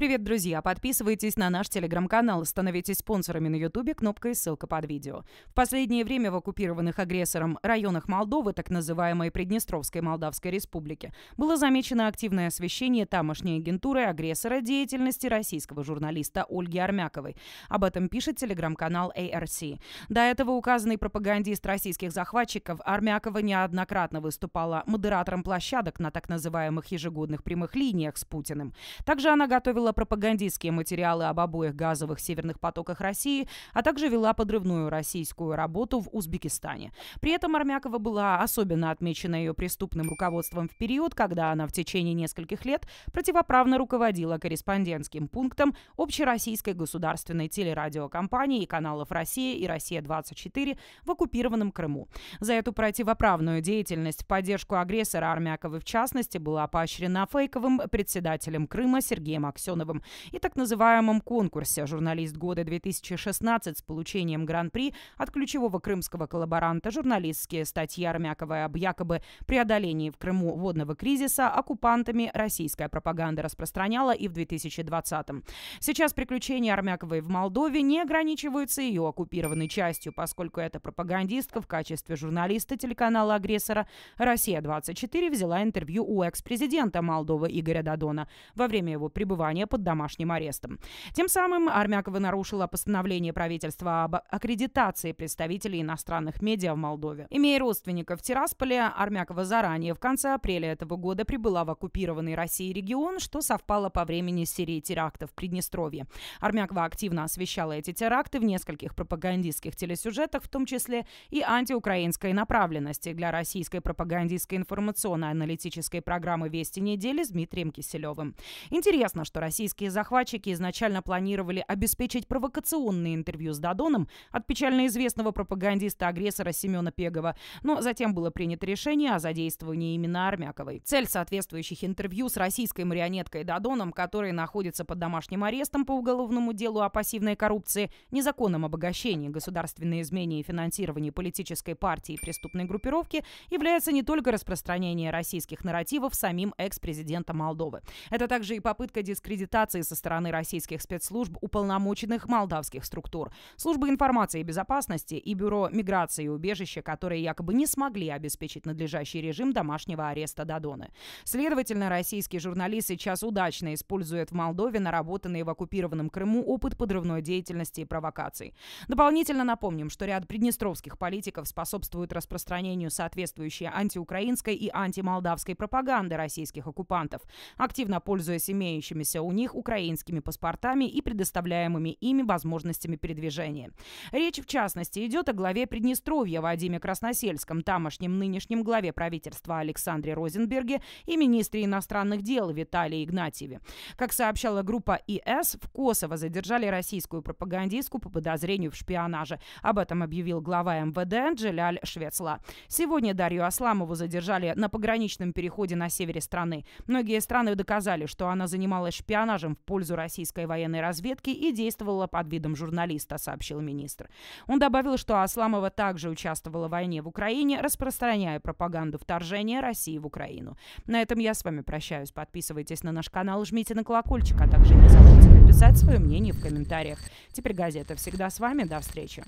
Привет, друзья! Подписывайтесь на наш телеграм-канал, становитесь спонсорами на ютубе, кнопка и ссылка под видео. В последнее время в оккупированных агрессором районах Молдовы, так называемой Приднестровской Молдавской Республики, было замечено активное освещение тамошней агентуры агрессора деятельности российского журналиста Ольги Армяковой. Об этом пишет телеграм-канал ARC. До этого указанный пропагандист российских захватчиков Армякова неоднократно выступала модератором площадок на так называемых ежегодных прямых линиях с Путиным. Также она готовила печатала пропагандистские материалы об обоих газовых северных потоках России, а также вела подрывную российскую работу в Узбекистане. При этом Армякова была особенно отмечена ее преступным руководством в период, когда она в течение нескольких лет противоправно руководила корреспондентским пунктом общероссийской государственной телерадиокомпании и каналов «Россия» и «Россия-24» в оккупированном Крыму. За эту противоправную деятельность в поддержку агрессора Армякова в частности была поощрена фейковым председателем Крыма Сергеем Аксеновым Антоновым и так называемом конкурсе «Журналист года 2016» с получением гран-при от ключевого крымского коллаборанта журналистские статьи Армякова об якобы преодолении в Крыму водного кризиса оккупантами российская пропаганда распространяла и в 2020-м. Сейчас приключения Армяковой в Молдове не ограничиваются ее оккупированной частью, поскольку эта пропагандистка в качестве журналиста телеканала-агрессора «Россия-24» взяла интервью у экс-президента Молдовы Игоря Дадона во время его пребывания под домашним арестом. Тем самым Армякова нарушила постановление правительства об аккредитации представителей иностранных медиа в Молдове. Имея родственников в Тирасполе, Армякова заранее в конце апреля этого года прибыла в оккупированный Россией регион, что совпало по времени с серией терактов в Приднестровье. Армякова активно освещала эти теракты в нескольких пропагандистских телесюжетах, в том числе и антиукраинской направленности для российской пропагандистской информационно-аналитической программы «Вести недели» с Дмитрием Киселевым. Интересно, что Россия российские захватчики изначально планировали обеспечить провокационные интервью с Дадоном от печально известного пропагандиста-агрессора Семена Пегова, но затем было принято решение о задействовании именно Армяковой. Цель соответствующих интервью с российской марионеткой Дадоном, который находится под домашним арестом по уголовному делу о пассивной коррупции, незаконном обогащении, государственной измене и финансировании политической партии и преступной группировки, является не только распространение российских нарративов самим экс-президентом Молдовы. Это также и попытка дискредитации интерпретации со стороны российских спецслужб уполномоченных молдавских структур, службы информации и безопасности и бюро миграции и убежища, которые якобы не смогли обеспечить надлежащий режим домашнего ареста Дадоны. Следовательно, российский журналист сейчас удачно использует в Молдове наработанный в оккупированном Крыму опыт подрывной деятельности и провокаций. Дополнительно напомним, что ряд приднестровских политиков способствуют распространению соответствующей антиукраинской и антимолдавской пропаганды российских оккупантов, активно пользуясь имеющимися у них них украинскими паспортами и предоставляемыми ими возможностями передвижения. Речь, в частности, идет о главе Приднестровья Вадиме Красносельском, тамошнем нынешнем главе правительства Александре Розенберге и министре иностранных дел Виталии Игнатьеве. Как сообщала группа ИС, в Косово задержали российскую пропагандистку по подозрению в шпионаже. Об этом объявил глава МВД Джеляль Швецла. Сегодня Дарью Асламову задержали на пограничном переходе на севере страны. Многие страны доказали, что она занималась шпионажем шпионажем в пользу российской военной разведки и действовала под видом журналиста, сообщил министр. Он добавил, что Асламова также участвовала в войне в Украине, распространяя пропаганду вторжения России в Украину. На этом я с вами прощаюсь. Подписывайтесь на наш канал, жмите на колокольчик, а также не забудьте написать свое мнение в комментариях. Теперь газета всегда с вами. До встречи.